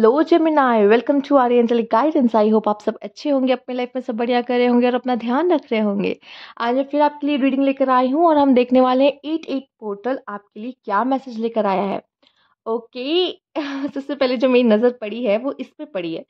hello Gemini welcome to our guidance I hope आप सब अच्छे होंगे अपने लाइफ में सब बढ़िया कर रहे होंगे और अपना ध्यान रख रहे होंगे आज मैं फिर आपके लिए रीडिंग लेकर आई हूँ और हम देखने वाले हैं एट एट पोर्टल आपके लिए क्या मैसेज लेकर आया है ओके okay, सबसे पहले जो मेरी नज़र पड़ी है वो इस पर पड़ी है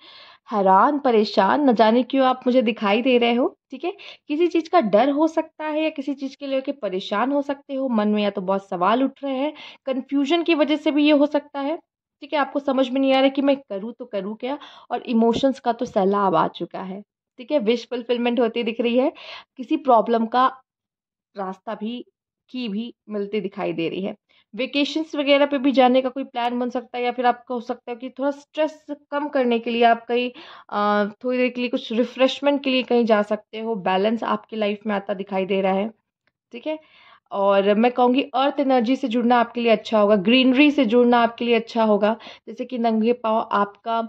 हैरान परेशान न जाने क्यों आप मुझे दिखाई दे रहे हो ठीक है किसी चीज़ का डर हो सकता है या किसी चीज़ के लिए परेशान हो सकते हो मन में या तो बहुत सवाल उठ रहे हैं कन्फ्यूजन की वजह से भी ये हो सकता है ठीक है आपको समझ में नहीं आ रहा कि मैं करूँ तो करूँ क्या और इमोशंस का तो सैलाब आ चुका है ठीक है विश फुलफिलमेंट होती दिख रही है किसी प्रॉब्लम का रास्ता भी की भी मिलती दिखाई दे रही है वेकेशंस वगैरह पे भी जाने का कोई प्लान बन सकता है या फिर आपका हो सकता है कि थोड़ा स्ट्रेस कम करने के लिए आप कहीं थोड़ी देर के लिए कुछ रिफ्रेशमेंट के लिए कहीं जा सकते हो बैलेंस आपकी लाइफ में आता दिखाई दे रहा है ठीक है और मैं कहूँगी अर्थ एनर्जी से जुड़ना आपके लिए अच्छा होगा ग्रीनरी से जुड़ना आपके लिए अच्छा होगा जैसे कि नंगे पाँव आपका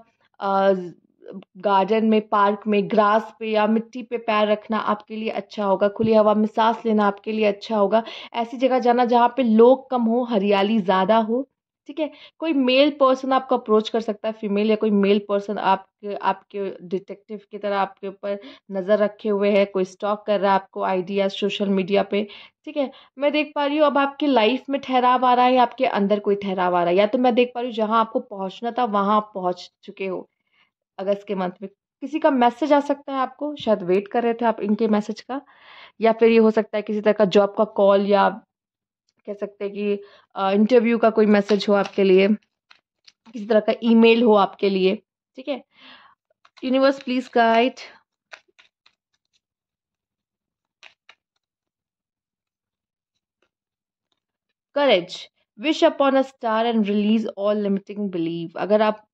गार्डन में पार्क में ग्रास पे या मिट्टी पे पैर रखना आपके लिए अच्छा होगा खुली हवा में सांस लेना आपके लिए अच्छा होगा ऐसी जगह जाना जहाँ पे लोग कम हो हरियाली ज़्यादा हो ठीक है कोई मेल पर्सन आपको अप्रोच कर सकता है फीमेल या कोई मेल पर्सन आपके आपके डिटेक्टिव की तरह आपके ऊपर नज़र रखे हुए है कोई स्टॉक कर रहा है आपको आइडिया सोशल मीडिया पे ठीक है मैं देख पा रही हूँ अब आपकी लाइफ में ठहराव आ रहा है या आपके अंदर कोई ठहराव आ रहा है या तो मैं देख पा रही हूँ जहाँ आपको पहुँचना था वहाँ आप पहुँच चुके हो अगस्त के मंथ में किसी का मैसेज आ सकता है आपको शायद वेट कर रहे थे आप इनके मैसेज का या फिर ये हो सकता है किसी तरह का जॉब का कॉल या कह सकते हैं कि इंटरव्यू का कोई मैसेज हो आपके लिए किसी तरह का ईमेल हो आपके लिए ठीक है universe please guide courage wish upon a star and release all limiting belief अगर आप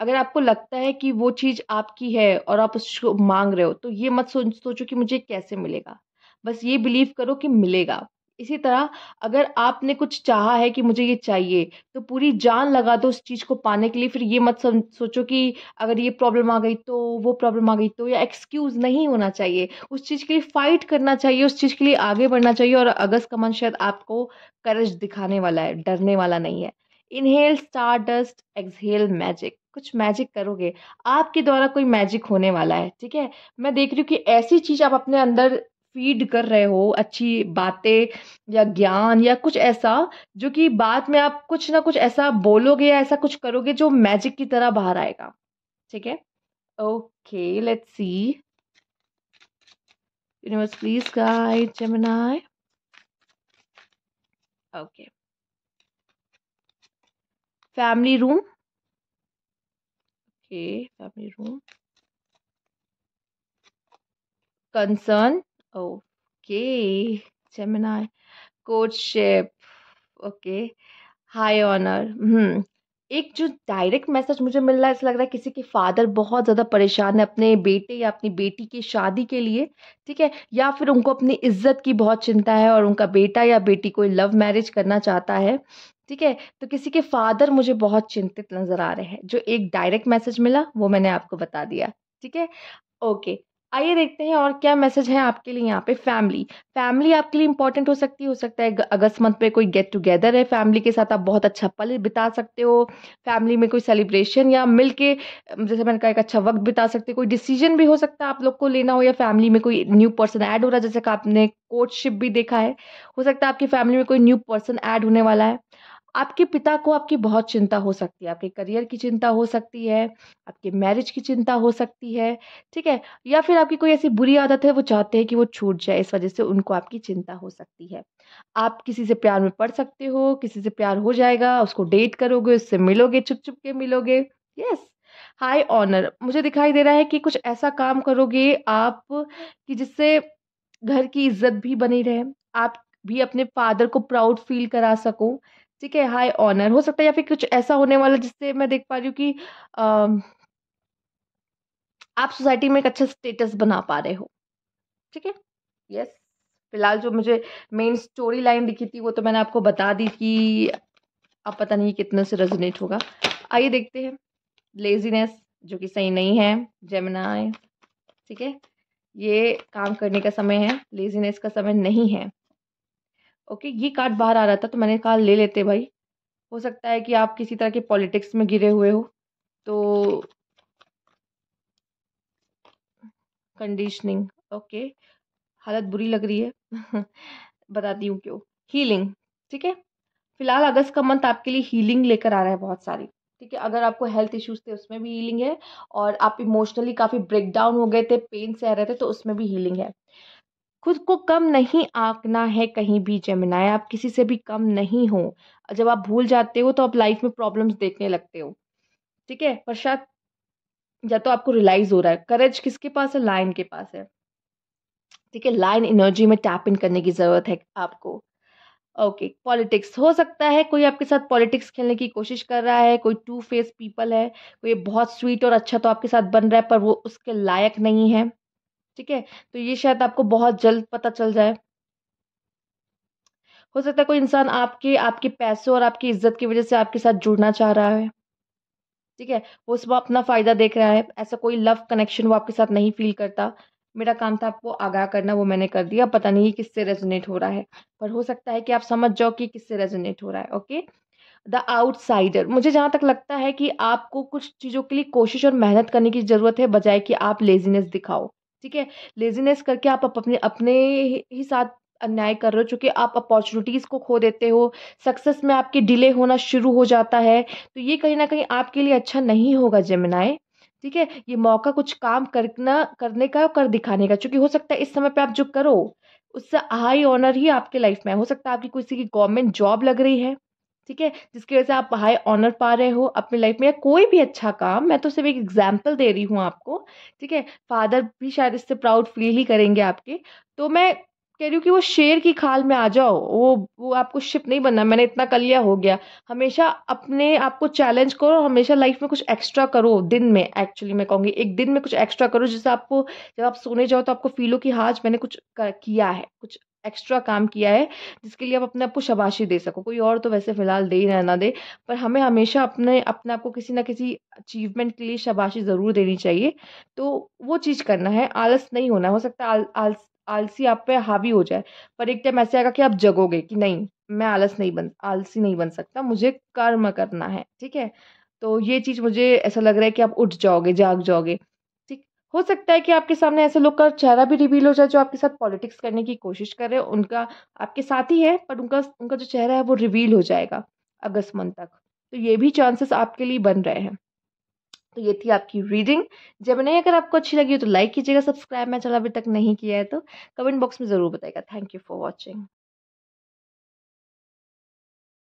अगर आपको लगता है कि वो चीज़ आपकी है और आप उसको मांग रहे हो तो ये मत सोच सोचो कि मुझे कैसे मिलेगा बस ये बिलीव करो कि मिलेगा इसी तरह अगर आपने कुछ चाहा है कि मुझे ये चाहिए तो पूरी जान लगा दो उस चीज़ को पाने के लिए फिर ये मत सोचो कि अगर ये प्रॉब्लम आ गई तो वो प्रॉब्लम आ गई तो या एक्सक्यूज़ नहीं होना चाहिए उस चीज़ के लिए फ़ाइट करना चाहिए उस चीज़ के लिए आगे बढ़ना चाहिए और अगस्त का मन शायद आपको करज दिखाने वाला है डरने वाला नहीं है inhale star dust exhale magic कुछ मैजिक करोगे आपके द्वारा कोई मैजिक होने वाला है ठीक है मैं देख रही हूँ कि ऐसी चीज़ आप अपने अंदर फीड कर रहे हो अच्छी बातें या ज्ञान या कुछ ऐसा जो कि बाद में आप कुछ ना कुछ ऐसा बोलोगे या ऐसा कुछ करोगे जो मैजिक की तरह बाहर आएगा ठीक है okay let's see universe please guide Gemini okay family room okay family room concern okay Gemini, courtship okay high honour एक जो डायरेक्ट मैसेज मुझे मिल रहा है ऐसा लग रहा है किसी के फादर बहुत ज़्यादा परेशान है अपने बेटे या अपनी बेटी की शादी के लिए ठीक है या फिर उनको अपनी इज्जत की बहुत चिंता है और उनका बेटा या बेटी कोई लव मैरिज करना चाहता है ठीक है तो किसी के फादर मुझे बहुत चिंतित नज़र आ रहे हैं जो एक डायरेक्ट मैसेज मिला वो मैंने आपको बता दिया ठीक है ओके आइए देखते हैं और क्या मैसेज है आपके लिए यहाँ पे फैमिली फैमिली आपके लिए इंपॉर्टेंट हो सकती है हो सकता है अगस्त मंथ पे कोई गेट टुगेदर है फैमिली के साथ आप बहुत अच्छा पल बिता सकते हो फैमिली में कोई सेलिब्रेशन या मिलके जैसे मैंने कहा एक अच्छा वक्त बिता सकते हो कोई डिसीजन भी हो सकता है आप लोग को लेना हो या फैमिली में कोई न्यू पर्सन ऐड हो रहा है जैसे कि आपने कोर्टशिप भी देखा है हो सकता है आपकी फैमिली में कोई न्यू पर्सन ऐड होने वाला है आपके पिता को आपकी बहुत चिंता हो सकती है आपके करियर की चिंता हो सकती है आपके मैरिज की चिंता हो सकती है ठीक है या फिर आपकी कोई ऐसी बुरी आदत है वो चाहते हैं कि वो छूट जाए इस वजह से उनको आपकी चिंता हो सकती है आप किसी से प्यार में पड़ सकते हो किसी से प्यार हो जाएगा उसको डेट करोगे उससे मिलोगे छुप छुप के मिलोगे यस हाई ऑनर मुझे दिखाई दे रहा है कि कुछ ऐसा काम करोगे आप कि जिससे घर की इज्जत भी बनी रहे आप भी अपने फादर को प्राउड फील करा सको ठीक है हाई ऑनर हो सकता है या फिर कुछ ऐसा होने वाला जिससे मैं देख पा रही हूँ कि आप सोसाइटी में एक अच्छा स्टेटस बना पा रहे हो ठीक है यस फिलहाल जो मुझे मेन स्टोरी लाइन दिखी थी वो तो मैंने आपको बता दी कि अब पता नहीं कितने से रेजोनेट होगा आइए देखते हैं लेजीनेस जो कि सही नहीं है जेमना ठीक है ये काम करने का समय है लेजीनेस का समय नहीं है ओके ये कार्ड बाहर आ रहा था तो मैंने कहा ले लेते भाई हो सकता है कि आप किसी तरह के पॉलिटिक्स में गिरे हुए हो तो कंडीशनिंग ओके हालत बुरी लग रही है बताती हूँ क्यों हीलिंग ठीक है फिलहाल अगस्त का मंथ आपके लिए हीलिंग लेकर आ रहा है बहुत सारी ठीक है अगर आपको हेल्थ इश्यूज थे उसमें भी हीलिंग है और आप इमोशनली काफ़ी ब्रेकडाउन हो गए थे पेन से आ रहे थे तो उसमें भी हीलिंग है खुद को कम नहीं आंकना है कहीं भी जमनाए आप किसी से भी कम नहीं हो जब आप भूल जाते हो तो आप लाइफ में प्रॉब्लम्स देखने लगते हो ठीक है पर शायद या तो आपको रियलाइज हो रहा है करेज किसके पास है लाइन के पास है ठीक है लाइन एनर्जी में टैप इन करने की ज़रूरत है आपको ओके okay, पॉलिटिक्स हो सकता है कोई आपके साथ पॉलिटिक्स खेलने की कोशिश कर रहा है कोई टू फेस पीपल है कोई बहुत स्वीट और अच्छा तो आपके साथ बन रहा है पर वो उसके लायक नहीं है ठीक है तो ये शायद आपको बहुत जल्द पता चल जाए हो सकता है कोई इंसान आपके आपके पैसों और आपकी इज्जत की वजह से आपके साथ जुड़ना चाह रहा है ठीक है वो उसमें अपना फ़ायदा देख रहा है ऐसा कोई लव कनेक्शन वो आपके साथ नहीं फील करता मेरा काम था आपको आगाह करना वो मैंने कर दिया पता नहीं किससे रेजोनेट हो रहा है पर हो सकता है कि आप समझ जाओ कि किससे रेजोनेट हो रहा है ओके द आउटसाइडर मुझे जहाँ तक लगता है कि आपको कुछ चीज़ों के लिए कोशिश और मेहनत करने की ज़रूरत है बजाय कि आप लेजीनेस दिखाओ ठीक है लेजीनेस करके आप अपने अपने ही साथ अन्याय कर रहे हो चूँकि आप अपॉर्चुनिटीज़ को खो देते हो सक्सेस में आपके डिले होना शुरू हो जाता है तो ये कहीं ना कहीं आपके लिए अच्छा नहीं होगा जमनाए ठीक है ये मौका कुछ काम करना करने का कर दिखाने का चूँकि हो सकता है इस समय पे आप जो करो उससे हाई ऑनर ही आपके लाइफ में हो सकता है आपकी किसी की गवर्नमेंट जॉब लग रही है ठीक है जिसकी वजह से आप हाई ऑनर पा रहे हो अपनी लाइफ में या कोई भी अच्छा काम मैं तो सिर्फ एक एग्जाम्पल दे रही हूँ आपको ठीक है फादर भी शायद इससे प्राउड फील ही करेंगे आपके तो मैं कह रही हूँ कि वो शेर की खाल में आ जाओ वो वो आपको शिप नहीं बनना मैंने इतना कर लिया हो गया हमेशा अपने आप को चैलेंज करो हमेशा लाइफ में कुछ एक्स्ट्रा करो दिन में एक्चुअली मैं कहूँगी एक दिन में कुछ एक्स्ट्रा करो जिससे आपको जब आप सोने जाओ तो आपको फील हो कि हाँ आज मैंने कुछ किया है कुछ एक्स्ट्रा काम किया है जिसके लिए आप अपने आप को शबाशी दे सको कोई और तो वैसे फ़िलहाल दे या ना दे पर हमें हमेशा अपने अपने आप को किसी ना किसी अचीवमेंट के लिए शबाशी ज़रूर देनी चाहिए तो वो चीज़ करना है आलस नहीं होना हो सकता आल, आलस आलसी आप पे हावी हो जाए पर एक टाइम ऐसे आएगा कि आप जगोगे कि नहीं मैं आलस नहीं बन आलसी नहीं बन सकता मुझे कर्म करना है ठीक है तो ये चीज़ मुझे ऐसा लग रहा है कि आप उठ जाओगे जाग जाओगे हो सकता है कि आपके सामने ऐसे लोग का चेहरा भी रिवील हो जाए जो आपके साथ पॉलिटिक्स करने की कोशिश कर रहे हैं उनका आपके साथ ही है पर उनका उनका जो चेहरा है वो रिवील हो जाएगा अगस्त मंथ तक तो ये भी चांसेस आपके लिए बन रहे हैं तो ये थी आपकी रीडिंग जब नहीं अगर आपको अच्छी लगी हो तो लाइक कीजिएगा सब्सक्राइब मैं चला अभी तक नहीं किया है तो कमेंट बॉक्स में ज़रूर बताएगा थैंक यू फॉर वॉचिंग